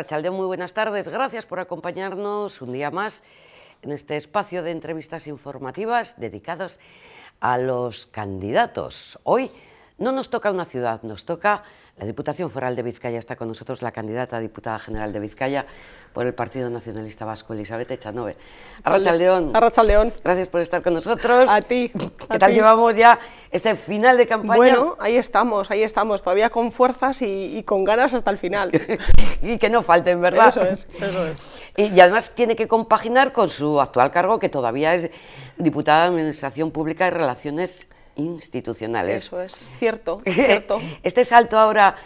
Arrachalde, muy buenas tardes. Gracias por acompañarnos un día más en este espacio de entrevistas informativas dedicadas a los candidatos. Hoy no nos toca una ciudad, nos toca la Diputación Foral de Vizcaya está con nosotros, la candidata a diputada general de Vizcaya por el Partido Nacionalista Vasco, Elizabeth Echanove. león. Arracha león. Gracias por estar con nosotros. A ti. ¿Qué tal llevamos ya este final de campaña? Bueno, ahí estamos, ahí estamos, todavía con fuerzas y, con ganas hasta el final. y que no falten, ¿verdad? Eso es, eso es. Y, además tiene que compaginar con su actual cargo, que todavía es diputada de Administración Pública y Relaciones institucionales. Eso es, cierto, cierto. Este salto ahora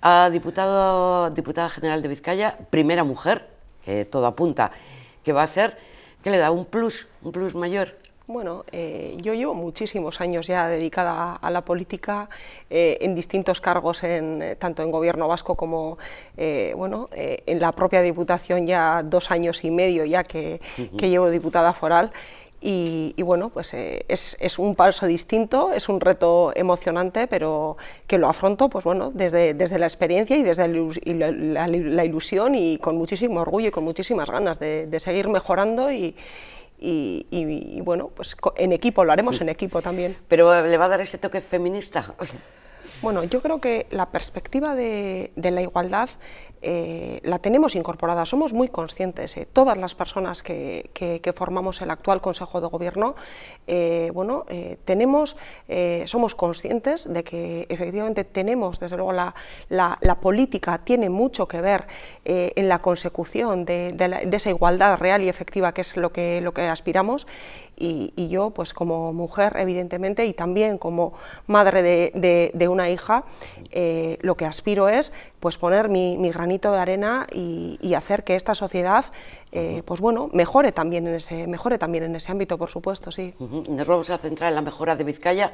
a diputado, diputada general de Vizcaya, primera mujer, que todo apunta que va a ser, que le da un plus, un plus mayor. Bueno, eh, yo llevo muchísimos años ya dedicada a, la política eh, en distintos cargos, en, eh, tanto en gobierno vasco como bueno, en la propia diputación ya dos años y medio ya que llevo diputada foral y, bueno, pues eh, es, un paso distinto, es un reto emocionante, pero que lo afronto pues bueno, desde, desde la experiencia y desde la, ilusión y con muchísimo orgullo y con muchísimas ganas de, seguir mejorando y, bueno, pues en equipo, lo haremos en equipo también. Pero eh, le va a dar ese toque feminista. Bueno, yo creo que la perspectiva de, la igualdad eh, la tenemos incorporada, somos muy conscientes, eh, todas las personas que, formamos el actual Consejo de Gobierno, eh, bueno, tenemos, somos conscientes de que efectivamente tenemos, desde luego la, política tiene mucho que ver en la consecución de, esa igualdad real y efectiva que es lo que, lo que aspiramos y, yo, pues como mujer, evidentemente, y también como madre de, una hija, eh, lo que aspiro es pues poner mi, granito de arena y, hacer que esta sociedad, eh, pues bueno, mejore también en ese, mejore también en ese ámbito, por supuesto, sí. Nos vamos a centrar en la mejora de Vizcaya,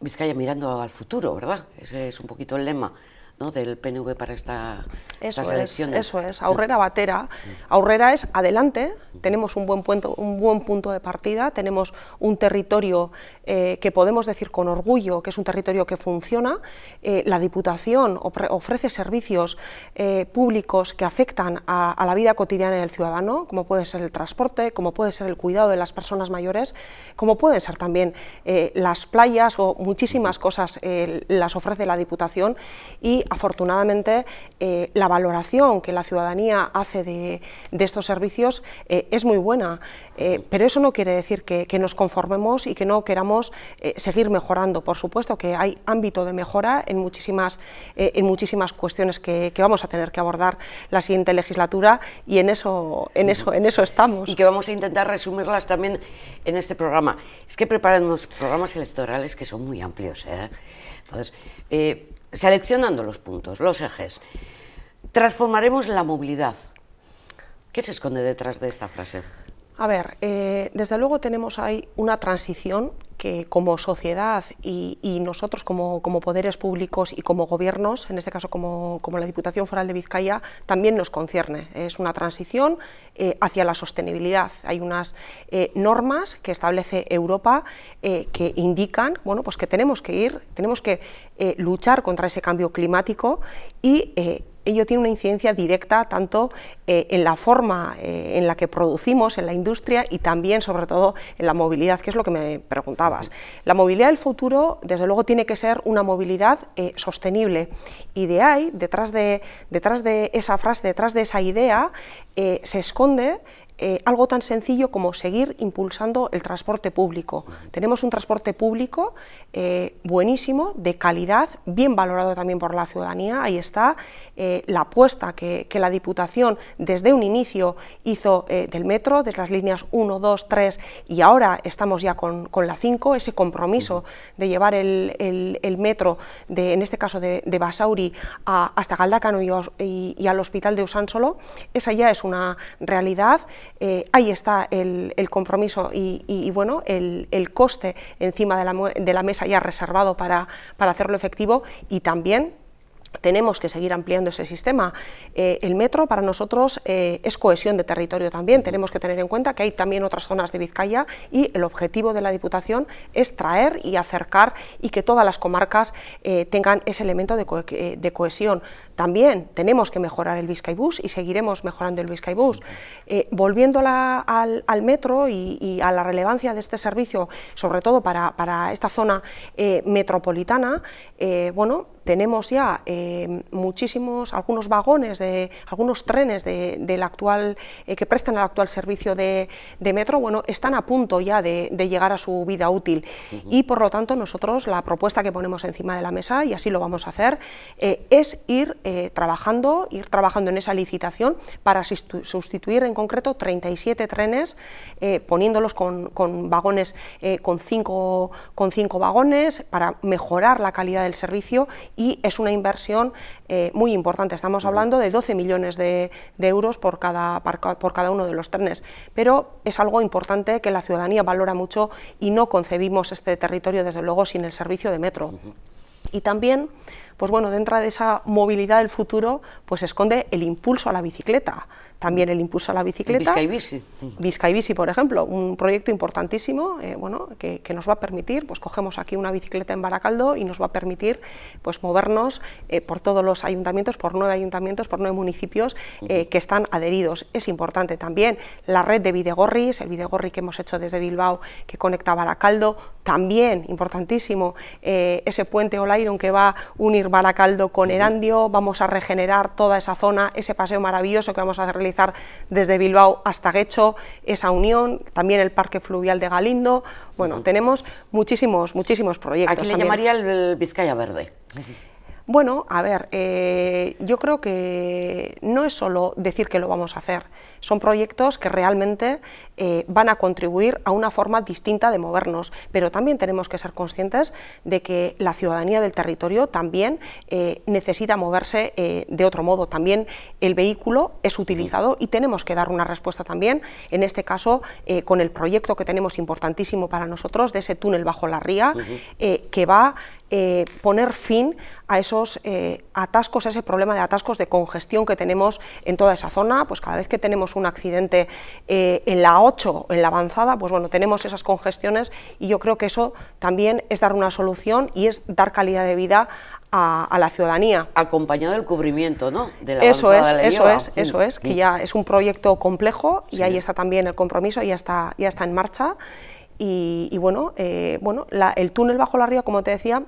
Vizcaya mirando al futuro, ¿verdad? Ese es un poquito el lema del PNV para esta, eso estas elecciones. eso es, Aurrera Batera. Aurrera es adelante, tenemos un buen, punto, un buen punto de partida, tenemos un territorio eh, que podemos decir con orgullo que es un territorio que funciona. Eh, la Diputación ofrece servicios eh, públicos que afectan a, la vida cotidiana del ciudadano, como puede ser el transporte, como puede ser el cuidado de las personas mayores, como pueden ser también las playas o muchísimas cosas las ofrece la Diputación y afortunadamente eh, la valoración que la ciudadanía hace de, estos servicios eh, es muy buena, eh, pero eso no quiere decir que, nos conformemos y que no queramos seguir mejorando. Por supuesto que hay ámbito de mejora en muchísimas, en muchísimas cuestiones que, vamos a tener que abordar la siguiente legislatura y en eso, en eso, en eso estamos. Y que vamos a intentar resumirlas también en este programa. Es que preparan preparamos programas electorales que son muy amplios. Entonces, seleccionando los puntos, los ejes. Transformaremos la movilidad. ¿Qué se esconde detrás de esta frase? A ver, eh, desde luego tenemos ahí una transición que como sociedad y, nosotros como, poderes públicos y como gobiernos, en este caso como, la Diputación Foral de Vizcaya, también nos concierne. Es una transición eh, hacia la sostenibilidad. Hay unas eh, normas que establece Europa eh, que indican bueno, pues que tenemos que ir, tenemos que luchar contra ese cambio climático y ello tiene una incidencia directa tanto eh, en la forma eh, en la que producimos en la industria y también, sobre todo, en la movilidad, que es lo que me preguntabas. La movilidad del futuro, desde luego, tiene que ser una movilidad eh, sostenible y de ahí, detrás de, detrás de esa frase, detrás de esa idea, se esconde eh, algo tan sencillo como seguir impulsando el transporte público. Tenemos un transporte público eh, buenísimo, de calidad, bien valorado también por la ciudadanía. Ahí está eh, la apuesta que, la Diputación desde un inicio hizo del metro, de las líneas 1, 2, 3 y ahora estamos ya con, la 5, ese compromiso de llevar el, metro, de, en este caso de, Basauri, hasta Galdácano y, y al Hospital de Usánsolo, esa ya es una realidad. Eh, ahí está el, compromiso y, bueno, el, coste encima de la, mesa ya reservado para, para hacerlo efectivo y también tenemos que seguir ampliando ese sistema. Eh, el metro para nosotros eh, es cohesión de territorio también, tenemos que tener en cuenta que hay también otras zonas de Vizcaya y el objetivo de la Diputación es traer y acercar y que todas las comarcas eh, tengan ese elemento de, cohesión. También tenemos que mejorar el Vizcaibús y seguiremos mejorando el Vizcaibús. volviendo al, metro y, a la relevancia de este servicio, sobre todo para, para esta zona metropolitana, bueno, tenemos ya eh, muchísimos, algunos vagones, de, algunos trenes del actual, eh, que prestan el actual servicio de, metro, bueno, están a punto ya de, llegar a su vida útil. Y por lo tanto nosotros la propuesta que ponemos encima de la mesa, y así lo vamos a hacer, eh, es ir trabajando, ir trabajando en esa licitación para sustituir en concreto 37 trenes, poniéndolos con, con vagones, con, cinco, con cinco vagones, para mejorar la calidad del servicio y es una inversión eh, muy importante. Estamos hablando de 12 millones de, euros por cada, por cada uno de los trenes, pero es algo importante que la ciudadanía valora mucho y no concebimos este territorio, desde luego, sin el servicio de metro. Y también, pues bueno, dentro de esa movilidad del futuro, pues esconde el impulso a la bicicleta. También el impulso a la bicicleta. y Bici. por ejemplo, un proyecto importantísimo eh, bueno, que, nos va a permitir, pues cogemos aquí una bicicleta en Baracaldo y nos va a permitir pues, movernos eh, por todos los ayuntamientos, por nueve ayuntamientos, por nueve municipios eh, que están adheridos. Es importante también la red de Videgorris, el Videgorri que hemos hecho desde Bilbao que conecta Baracaldo, también importantísimo ese puente Olairon que va a unir Baracaldo con Erandio, vamos a regenerar toda esa zona, ese paseo maravilloso que vamos a realizar desde Bilbao hasta Guecho, esa unión, también el Parque Fluvial de Galindo. Bueno, tenemos muchísimos, muchísimos proyectos. Aquí le llamaría el Vizcaya Verde. Bueno, a ver, eh, yo creo que no es solo decir que lo vamos a hacer, son proyectos que realmente eh, van a contribuir a una forma distinta de movernos, pero también tenemos que ser conscientes de que la ciudadanía del territorio también eh, necesita moverse de otro modo, también el vehículo es utilizado y tenemos que dar una respuesta también, en este caso con el proyecto que tenemos importantísimo para nosotros de ese túnel bajo la ría, que va a poner fin a esos eh, atascos, a ese problema de atascos de congestión que tenemos en toda esa zona, pues cada vez que tenemos un accidente eh, en la 8, en la avanzada, pues bueno, tenemos esas congestiones y yo creo que eso también es dar una solución y es dar calidad de vida a, la ciudadanía. Acompañado del cubrimiento, ¿no? eso es, eso es, mm. eso es, que ya es un proyecto complejo y ahí está también el compromiso, ya está, ya está en marcha. Y, bueno, eh, bueno el túnel bajo la ría, como te decía,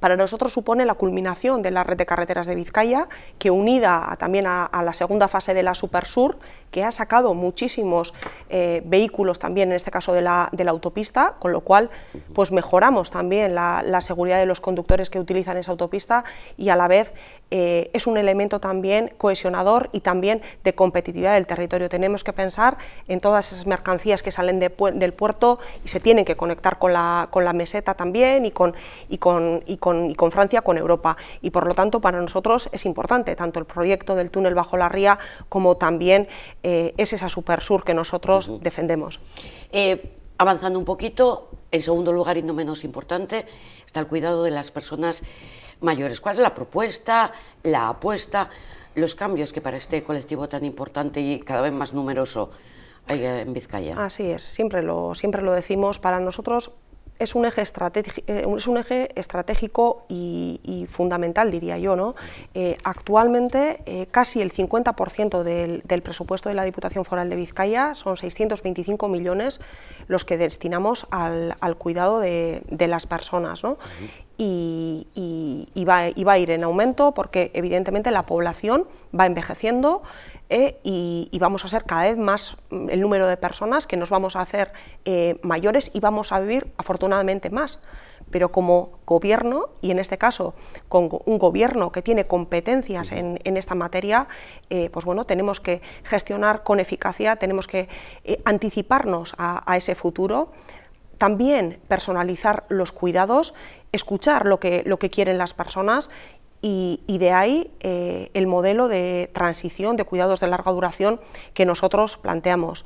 para nosotros supone la culminación de la red de carreteras de Vizcaya, que unida también a, a, la segunda fase de la Supersur, que ha sacado muchísimos eh, vehículos también, en este caso de la, de la, autopista, con lo cual pues mejoramos también la, seguridad de los conductores que utilizan esa autopista y a la vez eh, es un elemento también cohesionador y también de competitividad del territorio. Tenemos que pensar en todas esas mercancías que salen del puerto y se tienen que conectar con la, con la meseta también y con, y con, y con Francia, con Europa. Y por lo tanto, para nosotros es importante tanto el proyecto del túnel bajo la ría como también eh, es esa Supersur que nosotros defendemos. Eh, avanzando un poquito, en segundo lugar y no menos importante, está el cuidado de las personas mayores. ¿Cuál es la propuesta, la apuesta, los cambios que para este colectivo tan importante y cada vez más numeroso hay en Vizcaya? Así es, siempre lo, siempre lo decimos. Para nosotros es un eje, eh, es un eje estratégico y, fundamental, diría yo. ¿no? Eh, actualmente, eh, casi el 50% del, presupuesto de la Diputación Foral de Vizcaya son 625 millones los que destinamos al, cuidado de, las personas. y, y, va, y va a ir en aumento porque, evidentemente, la población va envejeciendo. ¿eh? y, vamos a ser cada vez más mm, el número de personas que nos vamos a hacer eh, mayores y vamos a vivir afortunadamente más. Pero como gobierno, y en este caso con un gobierno que tiene competencias en, esta materia, eh, pues bueno, tenemos que gestionar con eficacia, tenemos que anticiparnos a, ese futuro, también personalizar los cuidados, escuchar lo que, lo que quieren las personas y, de ahí eh, el modelo de transición de cuidados de larga duración que nosotros planteamos.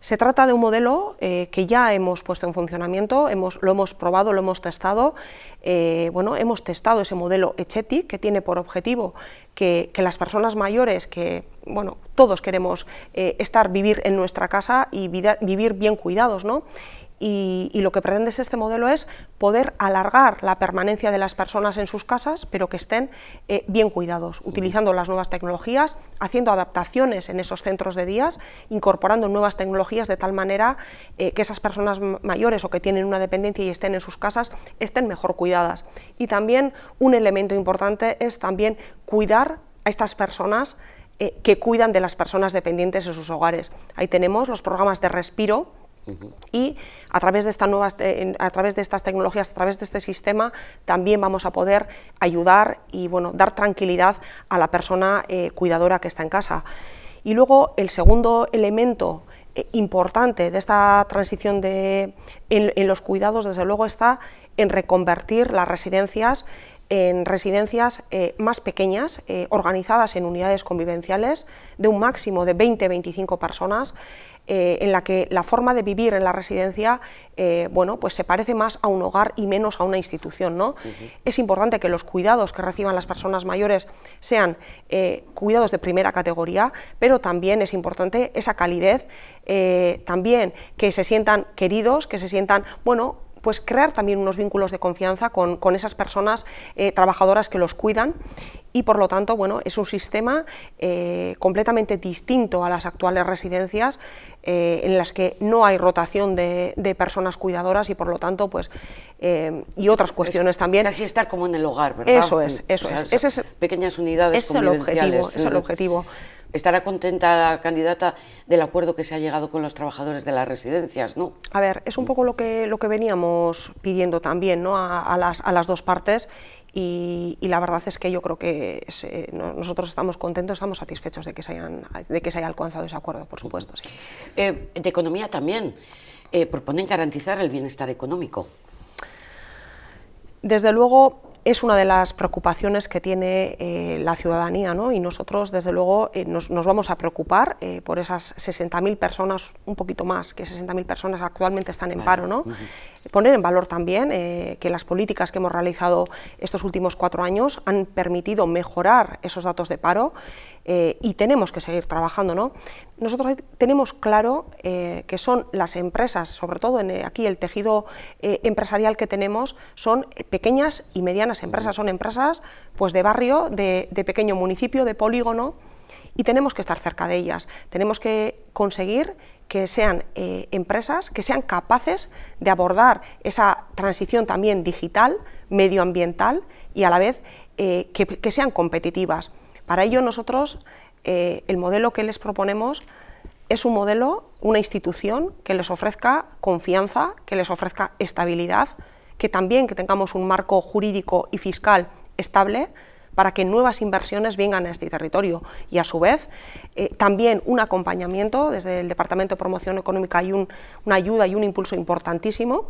Se trata de un modelo eh, que ya hemos puesto en funcionamiento, lo hemos probado, lo hemos testado. Eh, bueno, hemos testado ese modelo ECHETI que tiene por objetivo que, las personas mayores, que bueno, todos queremos estar, vivir en nuestra casa y vivir bien cuidados, ¿no? Y, lo que pretende este modelo es poder alargar la permanencia de las personas en sus casas, pero que estén eh, bien cuidados, utilizando las nuevas tecnologías, haciendo adaptaciones en esos centros de días, incorporando nuevas tecnologías de tal manera eh, que esas personas mayores o que tienen una dependencia y estén en sus casas estén mejor cuidadas. Y también un elemento importante es también cuidar a estas personas eh, que cuidan de las personas dependientes en sus hogares. Ahí tenemos los programas de respiro y a través, de eh, a través de estas tecnologías, a través de este sistema, también vamos a poder ayudar y bueno, dar tranquilidad a la persona eh, cuidadora que está en casa. Y luego el segundo elemento eh, importante de esta transición de, en, los cuidados, desde luego, está en reconvertir las residencias en residencias más pequeñas, organizadas en unidades convivenciales de un máximo de 20-25 personas, eh, en la que la forma de vivir en la residencia eh, bueno, pues se parece más a un hogar y menos a una institución. ¿no? Es importante que los cuidados que reciban las personas mayores sean eh, cuidados de primera categoría, pero también es importante esa calidez, también que se sientan queridos, que se sientan, bueno, pues crear también unos vínculos de confianza con, con esas personas trabajadoras que los cuidan y por lo tanto, bueno, es un sistema eh, completamente distinto a las actuales residencias eh, en las que no hay rotación de, personas cuidadoras y por lo tanto, pues, eh, y otras cuestiones también. Así estar como en el hogar, ¿verdad? Eso es, eso es. Esas, pequeñas unidades es el objetivo, es el objetivo. ¿Estará contenta la candidata del acuerdo que se ha llegado con los trabajadores de las residencias, no? A ver, es un poco lo que, lo que veníamos pidiendo también, ¿no? las, a las dos partes y, la verdad es que yo creo que eh, nosotros estamos contentos, estamos satisfechos de que se, hayan, de que se haya alcanzado ese acuerdo, por supuesto. Eh, de economía también, eh, proponen garantizar el bienestar económico. Desde luego, es una de las preocupaciones que tiene eh, la ciudadanía y nosotros, desde luego, eh, nos, vamos a preocupar eh, por esas 60.000 personas, un poquito más que 60.000 personas actualmente están en paro. ¿no? Poner en valor también que las políticas que hemos realizado estos últimos cuatro años han permitido mejorar esos datos de paro. Eh, y tenemos que seguir trabajando. ¿no? Nosotros tenemos claro eh, que son las empresas, sobre todo en, eh, aquí el tejido empresarial que tenemos, son pequeñas y medianas empresas, son empresas pues, de barrio, de, pequeño municipio, de polígono, y tenemos que estar cerca de ellas. Tenemos que conseguir que sean empresas que sean capaces de abordar esa transición también digital, medioambiental y a la vez que, sean competitivas. Para ello nosotros, eh, el modelo que les proponemos es un modelo, una institución que les ofrezca confianza, que les ofrezca estabilidad, que también que tengamos un marco jurídico y fiscal estable para que nuevas inversiones vengan a este territorio y a su vez eh, también un acompañamiento desde el Departamento de Promoción Económica hay una ayuda y un impulso importantísimo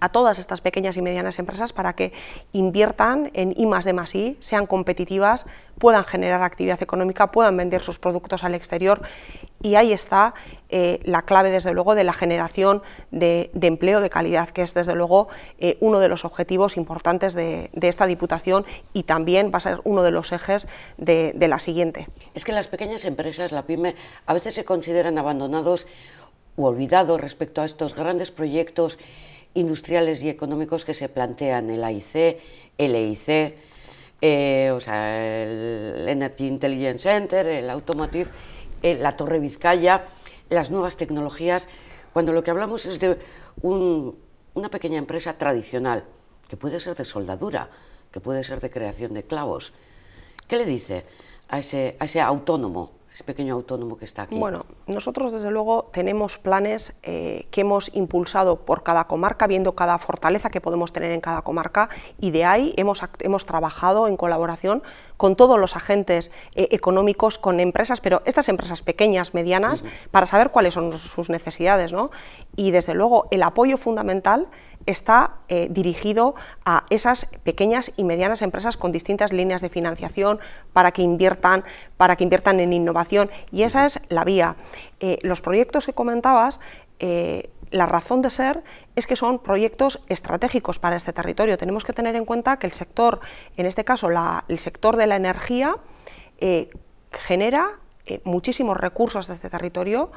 a todas estas pequeñas y medianas empresas para que inviertan en I más de más I, sean competitivas, puedan generar actividad económica, puedan vender sus productos al exterior y ahí está eh, la clave desde luego de la generación de, empleo de calidad, que es desde luego eh, uno de los objetivos importantes de, esta Diputación y también va a ser uno de los ejes de, de la siguiente. Es que las pequeñas empresas, la PyME, a veces se consideran abandonados o olvidados respecto a estos grandes proyectos industriales y económicos que se plantean el AIC, el EIC, eh, o sea, el Energy Intelligence Center, el Automotive, eh, la Torre Vizcaya, las nuevas tecnologías, cuando lo que hablamos es de una pequeña empresa tradicional, que puede ser de soldadura, que puede ser de creación de clavos. ¿Qué le dice a ese, a ese autónomo pequeño autónomo que está aquí? Bueno, nosotros desde luego tenemos planes eh, que hemos impulsado por cada comarca, viendo cada fortaleza que podemos tener en cada comarca y de ahí hemos, hemos trabajado en colaboración con todos los agentes eh, económicos, con empresas, pero estas empresas pequeñas, medianas, para saber cuáles son sus necesidades. Y desde luego el apoyo fundamental está eh, dirigido a esas pequeñas y medianas empresas con distintas líneas de financiación para que inviertan, para que inviertan en innovación y esa es la vía. Eh, los proyectos que comentabas eh, la razón de ser es que son proyectos estratégicos para este territorio. Tenemos que tener en cuenta que el sector, en este caso el sector de la energía, genera muchísimos recursos de este territorio,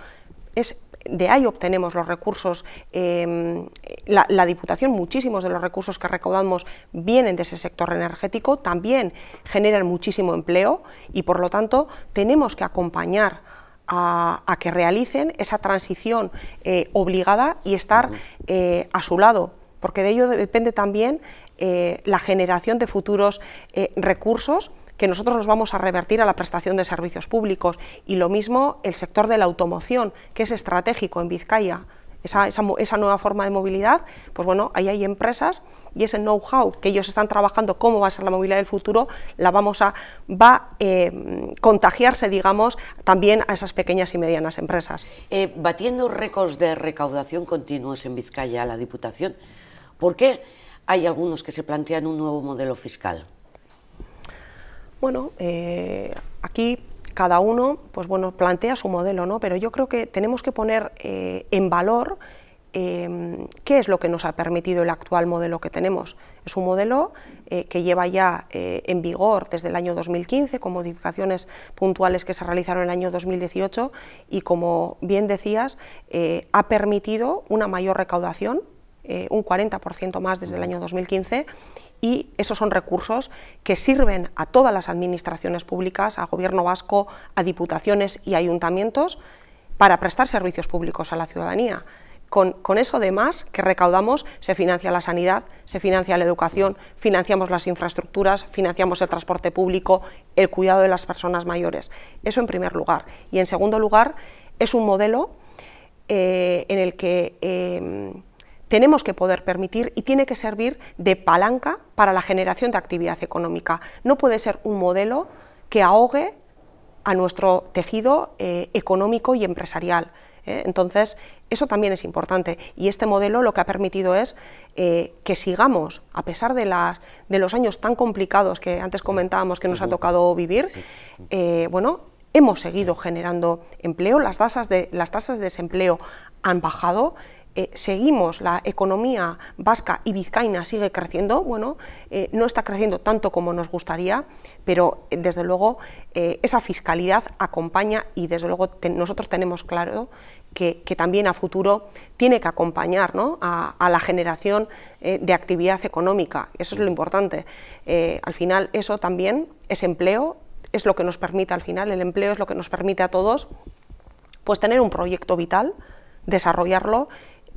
es de ahí obtenemos los recursos, em, la, Diputación, muchísimos de los recursos que recaudamos vienen de ese sector energético, también generan muchísimo empleo y por lo tanto tenemos que acompañar a, que realicen esa transición eh, obligada y estar eh, a su lado, porque de ello depende también eh, la generación de futuros recursos que nosotros nos vamos a revertir a la prestación de servicios públicos. Y lo mismo el sector de la automoción, que es estratégico en Vizcaya. Esa, nueva forma de movilidad, pues bueno, ahí hay empresas y ese know-how que ellos están trabajando, cómo va a ser la movilidad del futuro, la vamos a, va a eh, contagiarse, digamos, también a esas pequeñas y medianas empresas. Eh, batiendo récords de recaudación continuos en Vizcaya la Diputación, ¿por qué hay algunos que se plantean un nuevo modelo fiscal? bueno, eh, aquí cada uno, pues bueno, plantea su modelo, ¿no? Pero yo creo que tenemos que poner eh, en valor em, qué es lo que nos ha permitido el actual modelo que tenemos. Es un modelo eh, que lleva ya en vigor desde el año 2015, con modificaciones puntuales que se realizaron en el año 2018 y, como bien decías, ha permitido una mayor recaudación eh, un 40% más desde el año 2015 y esos son recursos que sirven a todas las administraciones públicas, a gobierno vasco, a diputaciones y ayuntamientos para prestar servicios públicos a la ciudadanía. Con, eso además que recaudamos se financia la sanidad, se financia la educación, financiamos las infraestructuras, financiamos el transporte público, el cuidado de las personas mayores. Eso en primer lugar. Y en segundo lugar, es un modelo eh, en el que... Em, tenemos que poder permitir y tiene que servir de palanca para la generación de actividad económica. No puede ser un modelo que ahogue a nuestro tejido eh, económico y empresarial. ¿eh? Entonces, eso también es importante y este modelo lo que ha permitido es eh, que sigamos, a pesar de, las, de los años tan complicados que antes comentábamos que nos ha tocado vivir, bueno, hemos seguido generando empleo, las tasas de, las tasas de desempleo han bajado, eh, seguimos, la economía vasca y vizcaína sigue creciendo, bueno, eh, no está creciendo tanto como nos gustaría, pero eh, desde luego esa fiscalidad acompaña y desde luego nosotros tenemos claro que, también a futuro tiene que acompañar a, a, la generación de actividad económica, eso es lo importante. al final eso también es empleo, es lo que nos permite al final, el empleo es lo que nos permite a todos pues tener un proyecto vital, desarrollarlo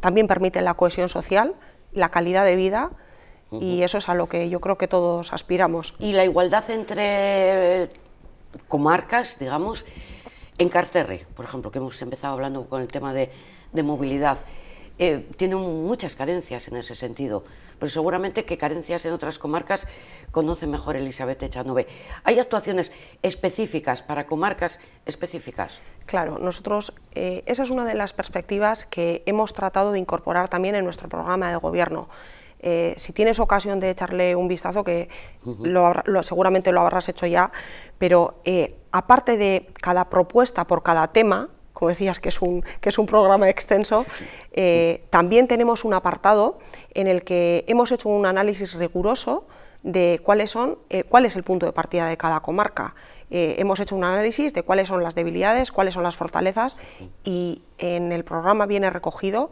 también permiten la cohesión social, la calidad de vida y eso es a lo que yo creo que todos aspiramos. Y la igualdad entre eh, comarcas, digamos, en Carterre, por ejemplo, que hemos empezado hablando con el tema de, movilidad, eh, tiene muchas carencias en ese sentido pero seguramente que carencias en otras comarcas conoce mejor Elizabeth Echanove. ¿Hay actuaciones específicas para comarcas específicas? Claro, nosotros eh, esa es una de las perspectivas que hemos tratado de incorporar también en nuestro programa de gobierno. Eh, si tienes ocasión de echarle un vistazo, que seguramente lo habrás hecho ya, pero eh, aparte de cada propuesta por cada tema, como decías, que es un, que es un programa extenso, eh, también tenemos un apartado en el que hemos hecho un análisis riguroso de cuáles son, eh, cuál es el punto de partida de cada comarca. Eh, hemos hecho un análisis de cuáles son las debilidades, cuáles son las fortalezas y en el programa viene recogido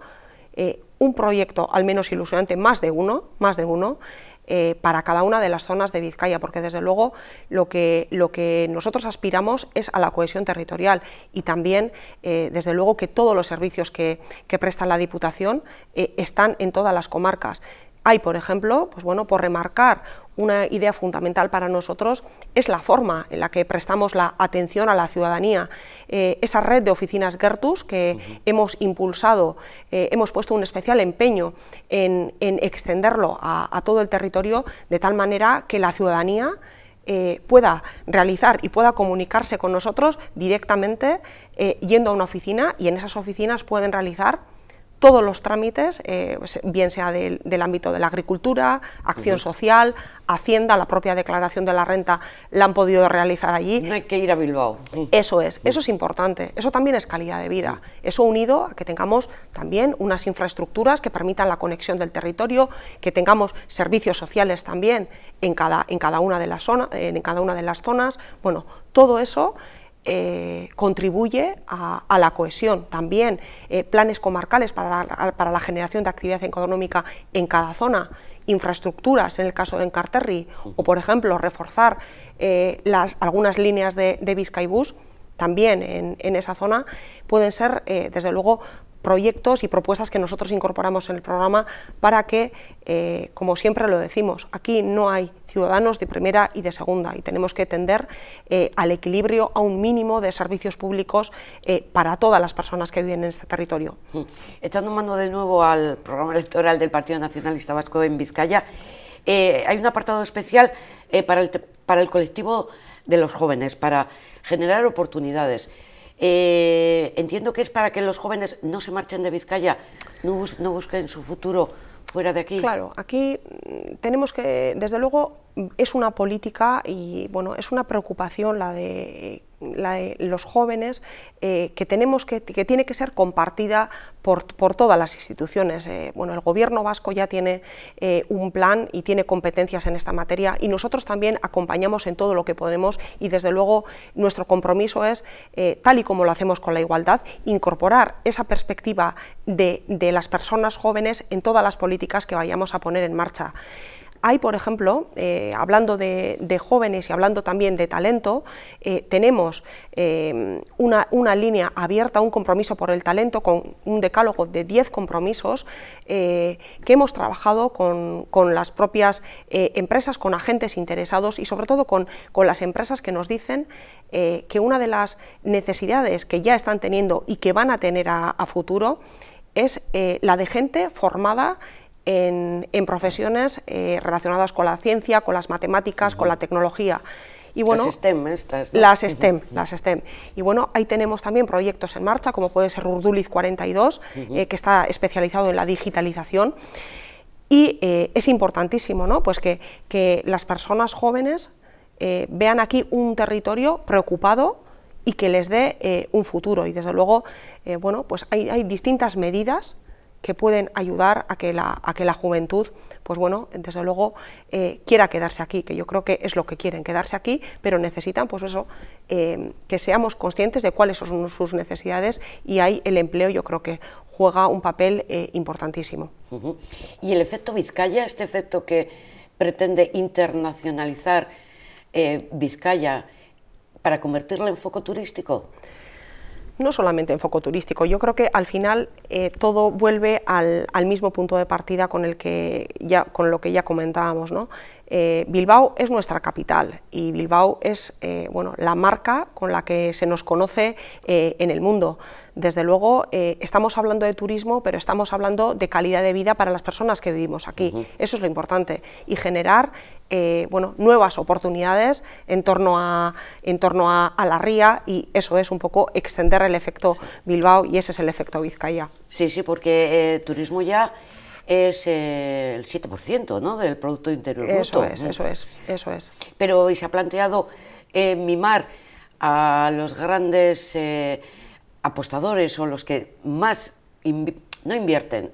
un proyecto, al menos ilusionante, más de uno, más de uno, eh, para cada una de las zonas de Vizcaya, porque desde luego lo que, lo que nosotros aspiramos es a la cohesión territorial y también, eh, desde luego, que todos los servicios que, que presta la Diputación eh, están en todas las comarcas. Hay, por ejemplo, pues bueno, por remarcar una idea fundamental para nosotros es la forma en la que prestamos la atención a la ciudadanía. Eh, esa red de oficinas Gertus que hemos impulsado, eh, hemos puesto un especial empeño en, extenderlo a, todo el territorio de tal manera que la ciudadanía eh, pueda realizar y pueda comunicarse con nosotros directamente yendo a una oficina y en esas oficinas pueden realizar todos los trámites, eh, pues, bien sea del, ámbito de la agricultura, acción social, Hacienda, la propia declaración de la renta, la han podido realizar allí. No hay que ir a Bilbao. Eso es, eso es mm. importante, eso también es calidad de vida. Mm. Eso unido a que tengamos también unas infraestructuras que permitan la conexión del territorio, que tengamos servicios sociales también en cada, en cada, una, de las zonas, en cada una de las zonas. Bueno, todo eso eh, contribuye a, la cohesión. También eh, planes comarcales para la, generación de actividad económica en cada zona, infraestructuras en el caso de Encarterri, o por ejemplo reforzar eh, las, algunas líneas de, y también en, en, esa zona, pueden ser desde luego proyectos y propuestas que nosotros incorporamos en el programa para que, eh, como siempre lo decimos, aquí no hay ciudadanos de primera y de segunda y tenemos que tender eh, al equilibrio, a un mínimo de servicios públicos eh, para todas las personas que viven en este territorio. Mm. Echando mano de nuevo al programa electoral del Partido Nacionalista Vasco en Vizcaya, hay un apartado especial para, el, para el colectivo de los jóvenes, para generar oportunidades. Eh, entiendo que es para que los jóvenes no se marchen de Vizcaya, no, no busquen su futuro fuera de aquí. Claro, aquí mm, tenemos que, desde luego, es una política y bueno, es una preocupación la de la de los jóvenes eh, que, tenemos que, que, tiene que ser compartida por, todas las instituciones. Eh, bueno, el gobierno vasco ya tiene eh, un plan y tiene competencias en esta materia y nosotros también acompañamos en todo lo que podemos y desde luego nuestro compromiso es, tal y como lo hacemos con la igualdad, incorporar esa perspectiva de, de las personas jóvenes en todas las políticas que vayamos a poner en marcha. Hay, por ejemplo, eh, hablando de, jóvenes y hablando también de talento, eh, tenemos eh, una, línea abierta, un compromiso por el talento, con un decálogo de 10 compromisos que hemos trabajado con, las propias empresas, con agentes interesados y sobre todo con, las empresas que nos dicen que una de las necesidades que ya están teniendo y que van a tener a futuro es la de gente formada en, profesiones eh, relacionadas con la ciencia, con las matemáticas, con la tecnología. Y bueno, las STEM, estas, las, STEM las STEM, Y bueno, ahí tenemos también proyectos en marcha, como puede ser Urduliz 42, eh, que está especializado en la digitalización. Y eh, es importantísimo, ¿no? Pues que, las personas jóvenes vean aquí un territorio preocupado y que les dé un futuro. Y desde luego, bueno, pues hay, hay distintas medidas que pueden ayudar a que la, que la juventud, pues bueno, desde luego eh, quiera quedarse aquí, que yo creo que es lo que quieren, quedarse aquí, pero necesitan, pues eso, eh, que seamos conscientes de cuáles son sus necesidades y ahí el empleo yo creo que juega un papel eh, importantísimo. Y el efecto Vizcaya, este efecto que pretende internacionalizar Vizcaya para convertirla en foco turístico no solamente en foco turístico. Yo creo que al final eh, todo vuelve al, al, mismo punto de partida con, el que ya, con lo que ya comentábamos, ¿no? Eh, Bilbao es nuestra capital y Bilbao es eh, bueno, la marca con la que se nos conoce eh, en el mundo. Desde luego estamos hablando de turismo, pero estamos hablando de calidad de vida para las personas que vivimos aquí. Eso es lo importante y generar bueno, nuevas oportunidades en torno, a, en torno a, a, la ría y eso es un poco extender el efecto Bilbao y ese es el efecto Vizcaya. Sí, sí, porque turismo ya es el 7% ¿no? del Producto Interior Bruto. Eso es, eso es, eso es. Pero hoy se ha planteado eh, mimar a los grandes eh, apostadores o los que más no invierten,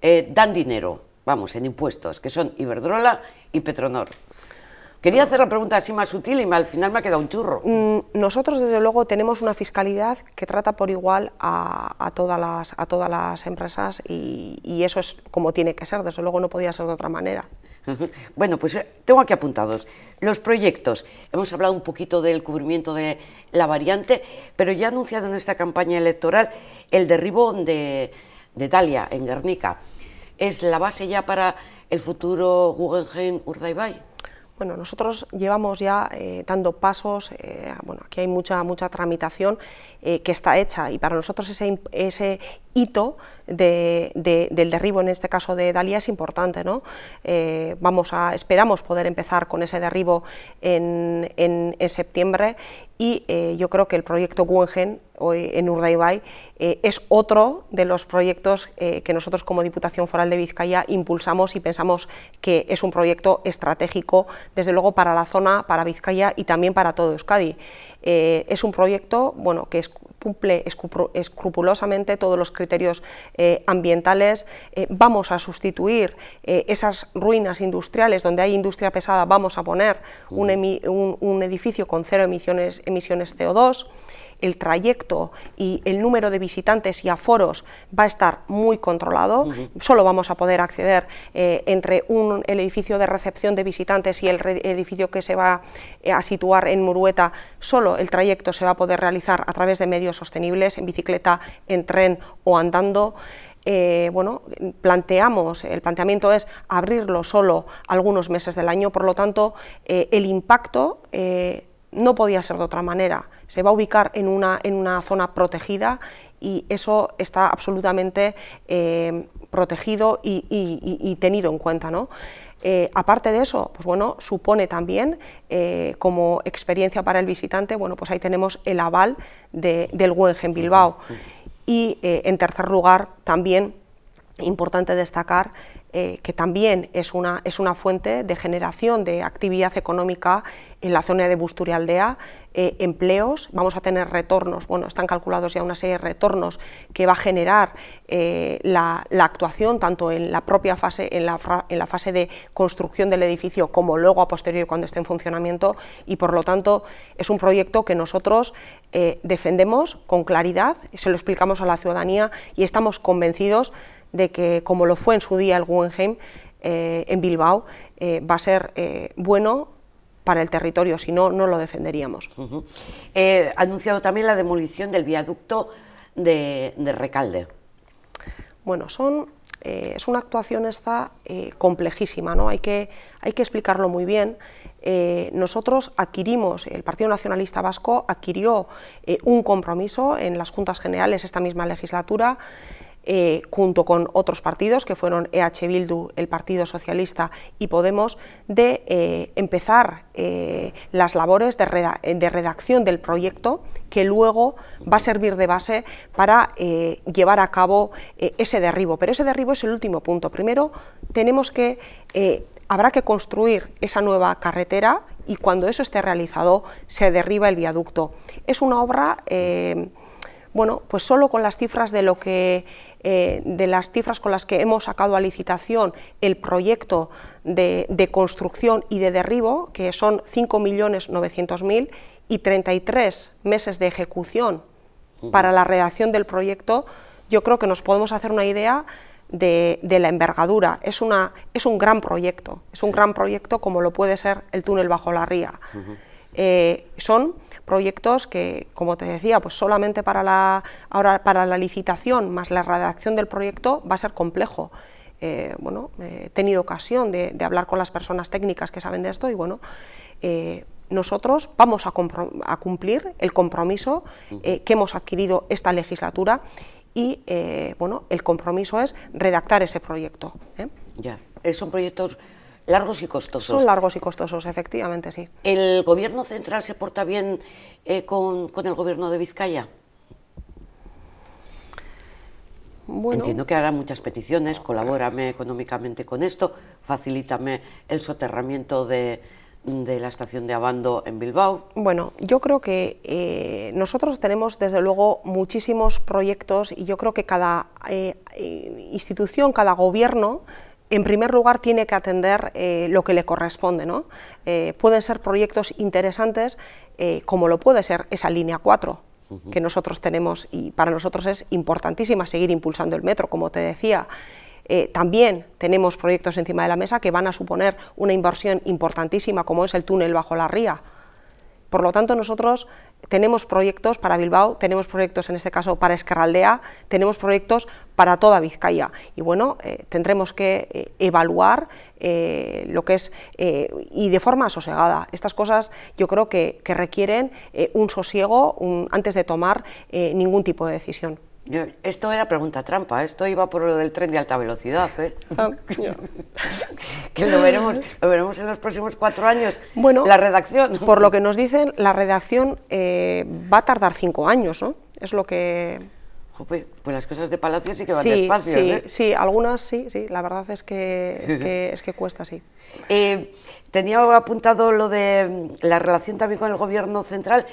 eh, dan dinero, vamos, en impuestos, que son Iberdrola y Petronor? Quería hacer la pregunta así más sutil y al final me ha quedado un churro. Mm, nosotros, desde luego, tenemos una fiscalidad que trata por igual a, todas, las, a todas las empresas y, eso es como tiene que ser, desde luego no podía ser de otra manera. bueno, pues eh, tengo aquí apuntados los proyectos. Hemos hablado un poquito del cubrimiento de la variante, pero ya anunciado en esta campaña electoral el derribo de, Dalia en Guernica. ¿Es la base ya para el futuro Guggenheim-Urdaibai? Bueno, nosotros llevamos ya eh, dando pasos, eh, bueno, aquí hay mucha, mucha tramitación eh, que está hecha y para nosotros ese, hito de, del derribo, en este caso de Dalía, es importante. ¿no? vamos a, esperamos poder empezar con ese derribo en, en, septiembre y yo creo que el proyecto Guggenheim en Urdaibai, eh, es otro de los proyectos eh, que nosotros como Diputación Foral de Vizcaya impulsamos y pensamos que es un proyecto estratégico, desde luego para la zona, para Vizcaya y también para todo Euskadi. Eh, es un proyecto bueno, que cumple escrupulosamente todos los criterios ambientales, vamos a sustituir esas ruinas industriales donde hay industria pesada, vamos a poner un, edificio con cero emisiones, emisiones CO2, el trayecto y el número de visitantes y aforos va a estar muy controlado, solo vamos a poder acceder eh, entre el edificio de recepción de visitantes y el edificio que se va eh, a situar en Murueta, solo el trayecto se va a poder realizar a través de medios sostenibles, en bicicleta, en tren o andando. Eh, bueno, planteamos, el planteamiento es abrirlo solo algunos meses del año, por lo tanto, el impacto no podía ser de otra manera. Se va a ubicar en una, en una zona protegida y eso está absolutamente eh, protegido y, tenido en cuenta. ¿no? Eh, aparte de eso, pues bueno, supone también eh, como experiencia para el visitante, bueno, pues ahí tenemos el aval del del en Bilbao. Y en tercer lugar, también importante destacar eh, que también es una, es una fuente de generación de actividad económica en la zona de Busturialdea, Aldea eh, empleos, vamos a tener retornos, bueno, están calculados ya una serie de retornos que va a generar eh, la, actuación tanto en la propia fase, en la, en la fase de construcción del edificio como luego a posteriori cuando esté en funcionamiento y por lo tanto es un proyecto que nosotros defendemos con claridad, se lo explicamos a la ciudadanía y estamos convencidos de que, como lo fue en su día el Guggenheim eh, en Bilbao, eh, va a ser eh, bueno para el territorio, si no, no lo defenderíamos. ha anunciado también la demolición del viaducto de, Recalde. Bueno, son, es una actuación esta complejísima, ¿no? hay, que, hay que explicarlo muy bien. nosotros adquirimos, el Partido Nacionalista Vasco adquirió un compromiso en las Juntas Generales esta misma legislatura eh, junto con otros partidos, que fueron EH Bildu, el Partido Socialista y Podemos, de eh, empezar eh, las labores de, redacción del proyecto, que luego va a servir de base para llevar a cabo ese derribo. Pero ese derribo es el último punto. Primero, tenemos que... Habrá que construir esa nueva carretera y cuando eso esté realizado se derriba el viaducto. Es una obra bueno, pues solo con las cifras de lo que eh, de las cifras con las que hemos sacado a licitación el proyecto de, construcción y de derribo, que son 5.900.000 y 33 meses de ejecución para la redacción del proyecto, yo creo que nos podemos hacer una idea de, la envergadura. Es, una, es un gran proyecto, es un gran proyecto como lo puede ser el túnel bajo la ría. Eh, son proyectos que, como te decía, pues solamente para la, ahora para la licitación más la redacción del proyecto va a ser complejo. Eh, bueno, eh, he tenido ocasión de, hablar con las personas técnicas que saben de esto y bueno, nosotros vamos a, cumplir el compromiso que hemos adquirido esta legislatura y bueno, el compromiso es redactar ese proyecto. Ya, son proyectos largos y costosos. Son largos y costosos, efectivamente, sí. ¿El gobierno central se porta bien eh, con, el gobierno de Vizcaya? Bueno. Entiendo que hará muchas peticiones, colabórame económicamente con esto, facilítame el soterramiento de, la estación de Abando en Bilbao? Bueno, yo creo que eh, nosotros tenemos desde luego muchísimos proyectos y yo creo que cada eh, institución, cada gobierno en primer lugar tiene que atender eh, lo que le corresponde. ¿no? Eh, pueden ser proyectos interesantes eh, como lo puede ser esa línea 4 que nosotros tenemos y para nosotros es importantísima seguir impulsando el metro, como te decía. también tenemos proyectos encima de la mesa que van a suponer una inversión importantísima, como es el túnel bajo la ría. Por lo tanto, nosotros tenemos proyectos para Bilbao, tenemos proyectos en este caso para Escarraldea, tenemos proyectos para toda Vizcaya. Y bueno, eh, tendremos que eh, evaluar eh, lo que es, y de forma sosegada. Estas cosas yo creo que, requieren un sosiego antes de tomar ningún tipo de decisión esto era pregunta trampa, esto iba por lo del tren de alta velocidad. ¿eh? Ah, que lo veremos, lo veremos en los próximos cuatro años. Bueno, la redacción. Por lo que nos dicen, la redacción eh, va a tardar cinco años, ¿no? Es lo que. pues las cosas de Palacio sí que van despacio. Sí, ¿eh? sí, algunas sí, sí, la verdad es que, es que, es que cuesta, sí. tenía apuntado lo de mm, la relación también con el gobierno central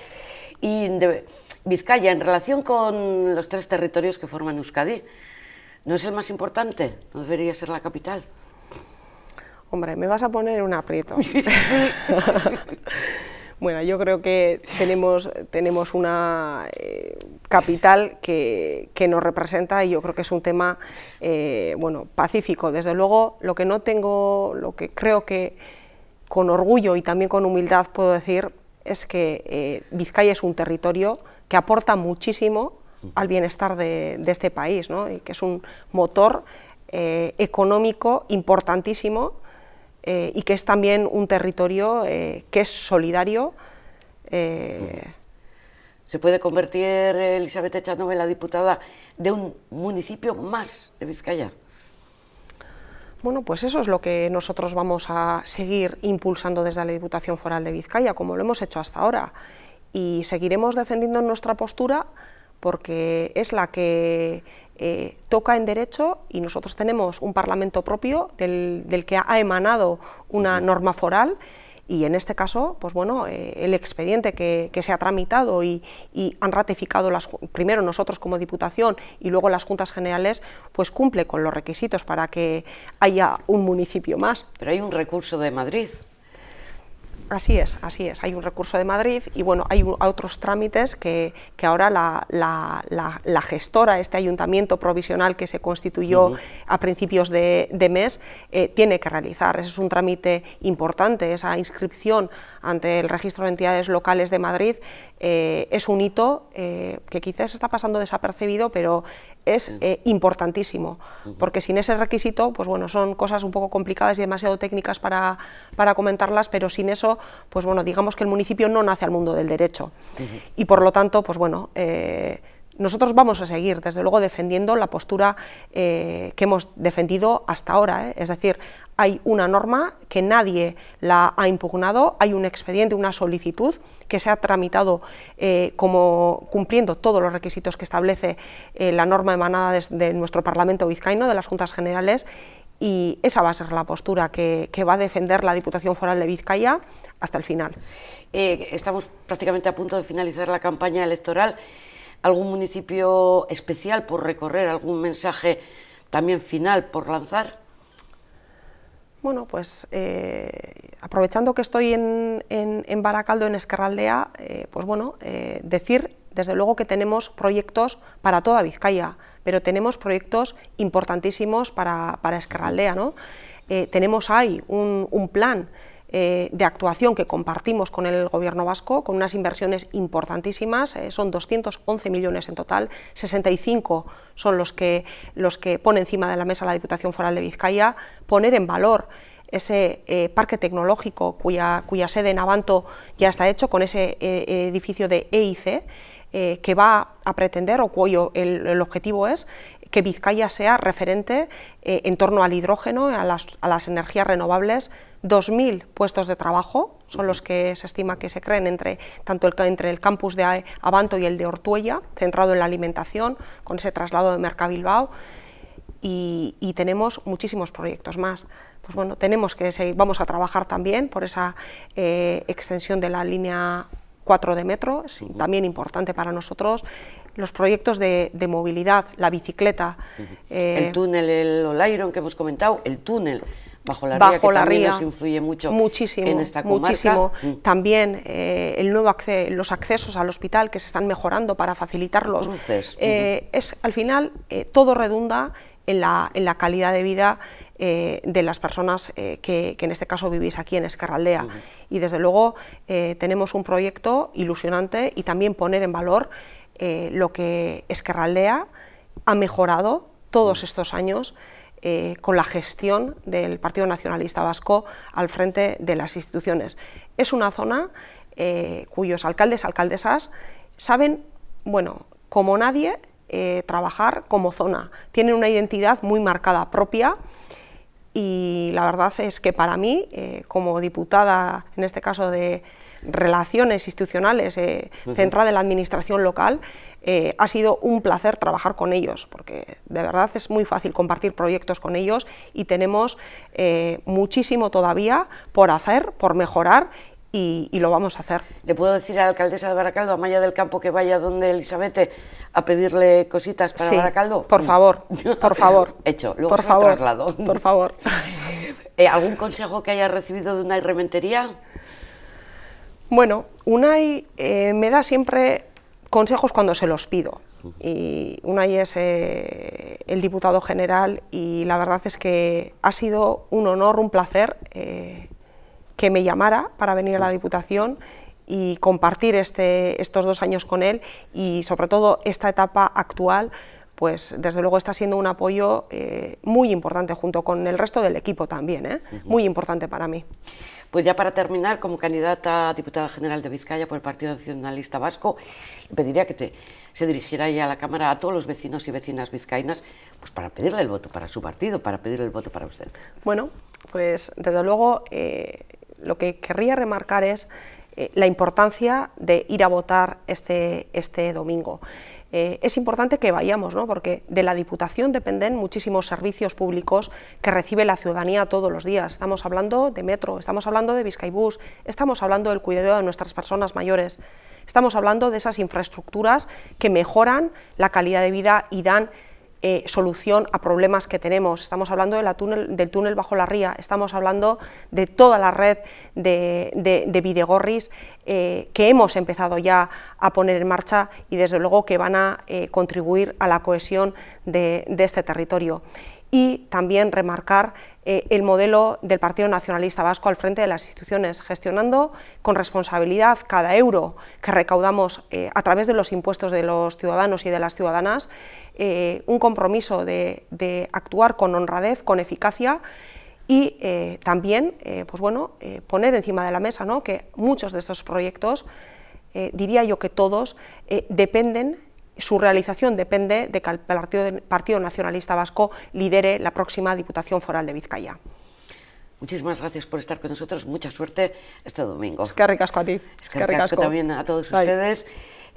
y. Vizcaya, en relación con los tres territorios que forman Euskadi, ¿no es el más importante? ¿No debería ser la capital? Hombre, me vas a poner en un aprieto. bueno, yo creo que tenemos, tenemos una eh, capital que, nos representa y yo creo que es un tema eh, bueno, pacífico. Desde luego, lo que no tengo, lo que creo que con orgullo y también con humildad puedo decir es que eh, Vizcaya es un territorio que aporta muchísimo al bienestar de, este país, ¿no? y que es un motor eh, económico importantísimo eh, y que es también un territorio eh, que es solidario. ¿Se puede convertir Elizabeth Echanove en la diputada de un municipio más de Vizcaya? Bueno, pues eso es lo que nosotros vamos a seguir impulsando desde la Diputación Foral de Vizcaya, como lo hemos hecho hasta ahora y seguiremos defendiendo nuestra postura porque es la que eh, toca en derecho y nosotros tenemos un Parlamento propio del, que ha emanado una norma foral y en este caso, pues bueno, eh, el expediente que, se ha tramitado y, y, han ratificado las, primero nosotros como Diputación y luego las Juntas Generales, pues cumple con los requisitos para que haya un municipio más. Pero hay un recurso de Madrid. Así es, así es. Hay un recurso de Madrid y bueno, hay otros trámites que, que ahora la, gestora, este ayuntamiento provisional que se constituyó a principios de, mes, eh, tiene que realizar. Ese es un trámite importante, esa inscripción ante el registro de entidades locales de Madrid eh, es un hito eh, que quizás está pasando desapercibido, pero es eh, importantísimo, porque sin ese requisito, pues bueno, son cosas un poco complicadas y demasiado técnicas para, para, comentarlas, pero sin eso, pues bueno, digamos que el municipio no nace al mundo del derecho. Y por lo tanto, pues bueno, nosotros vamos a seguir, desde luego, defendiendo la postura eh, que hemos defendido hasta ahora. ¿eh? Es decir, hay una norma que nadie la ha impugnado, hay un expediente, una solicitud que se ha tramitado eh, como cumpliendo todos los requisitos que establece la norma emanada de nuestro Parlamento vizcaíno, de las Juntas Generales, y esa va a ser la postura que, va a defender la Diputación Foral de Vizcaya hasta el final. estamos prácticamente a punto de finalizar la campaña electoral algún municipio especial por recorrer, algún mensaje también final por lanzar. Bueno, pues eh, aprovechando que estoy en, Baracaldo, en Escarraldea, eh, pues bueno, eh, decir desde luego que tenemos proyectos para toda Vizcaya, pero tenemos proyectos importantísimos para, para Escarraldea. ¿no? tenemos ahí un, un plan eh, de actuación que compartimos con el Gobierno vasco, con unas inversiones importantísimas, eh, son 211 millones en total, 65 son los que, los que pone encima de la mesa la Diputación Foral de Vizcaya, poner en valor ese eh, parque tecnológico cuya, cuya sede en Avanto ya está hecho con ese edificio de EIC, que va a pretender o cuyo el objetivo es que Vizcaya sea referente eh, en torno al hidrógeno, a las, energías renovables, 2.000 puestos de trabajo son los que se estima que se creen entre tanto el, entre el campus de Abanto y el de Ortuella, centrado en la alimentación, con ese traslado de Mercabilbao, y, tenemos muchísimos proyectos más. Pues bueno, tenemos que seguir, vamos a trabajar también por esa eh, extensión de la línea 4 de metro, es también importante para nosotros, los proyectos de, movilidad, la bicicleta. Eh, el túnel, el Olairon que hemos comentado, el túnel bajo la ría, que influye mucho muchísimo, en esta comarca. Muchísimo. Mm. También eh, el nuevo los accesos al hospital que se están mejorando para facilitarlos. Eh, es, al final, todo redunda en la, en la, calidad de vida de las personas que, en este caso vivís aquí en Escarraldea. Y desde luego tenemos un proyecto ilusionante y también poner en valor eh, lo que Esquerraldea ha mejorado todos mm. estos años eh, con la gestión del Partido Nacionalista Vasco al frente de las instituciones. Es una zona eh, cuyos alcaldes, alcaldesas, saben, bueno, como nadie, trabajar como zona. Tienen una identidad muy marcada propia y la verdad es que para mí, como diputada, en este caso de relaciones institucionales eh, centrada en la administración local, eh, ha sido un placer trabajar con ellos, porque de verdad es muy fácil compartir proyectos con ellos y tenemos eh, muchísimo todavía por hacer, por mejorar y, lo vamos a hacer. Le puedo decir a la alcaldesa de Baracaldo, a Maya del Campo, que vaya donde Elizabeth a pedirle cositas para sí, Por favor, por favor. Hecho, luego por favor, Por favor. ¿Algún consejo que haya recibido de una irrementería? Bueno, Unai eh, me da siempre consejos cuando se los pido. Y Unai es eh, el diputado general y la verdad es que ha sido un honor, un placer eh, que me llamara para venir a la Diputación y compartir este, estos dos años con él y sobre todo esta etapa actual pues desde luego está siendo un apoyo eh, muy importante junto con el resto del equipo también, ¿eh? muy importante para mí. Pues ya para terminar, como candidata a diputada general de Vizcaya por el Partido Nacionalista Vasco, pediría que se dirigiera ya a la Cámara a todos los vecinos y vecinas vizcaínas pues para pedirle el voto para su partido, para pedirle el voto para usted. Bueno, pues desde luego eh, lo que querría remarcar es la importancia de ir a votar este, este domingo. Eh, es importante que vayamos, ¿no? porque de la Diputación dependen muchísimos servicios públicos que recibe la ciudadanía todos los días. Estamos hablando de metro, estamos hablando de Vizcaibús, estamos hablando del cuidado de nuestras personas mayores. Estamos hablando de esas infraestructuras que mejoran la calidad de vida y dan eh, solución a problemas que tenemos. Estamos hablando del túnel bajo la ría, estamos hablando de toda la red de, de, videgorris eh, que hemos empezado ya a poner en marcha y desde luego que van a eh, contribuir a la cohesión de, este territorio y también remarcar el modelo del Partido Nacionalista Vasco al frente de las instituciones, gestionando con responsabilidad cada euro que recaudamos a través de los impuestos de los ciudadanos y de las ciudadanas, eh, un compromiso de, actuar con honradez, con eficacia y eh, también eh, pues bueno, poner encima de la mesa ¿no? que muchos de estos proyectos, diría yo que todos, dependen su realización depende de que el Partido, Nacionalista Vasco lidere la próxima Diputación Foral de Vizcaya. Muchísimas gracias por estar con nosotros. Mucha suerte este domingo. Es que ricasco a ti. Es que ricasco también a todos ustedes.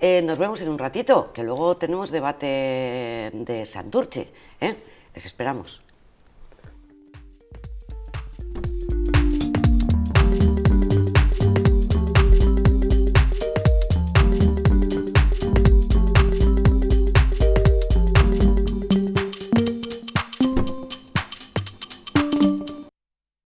Eh, nos vemos en un ratito, que luego tenemos debate de Santurce. ¿eh? Les esperamos.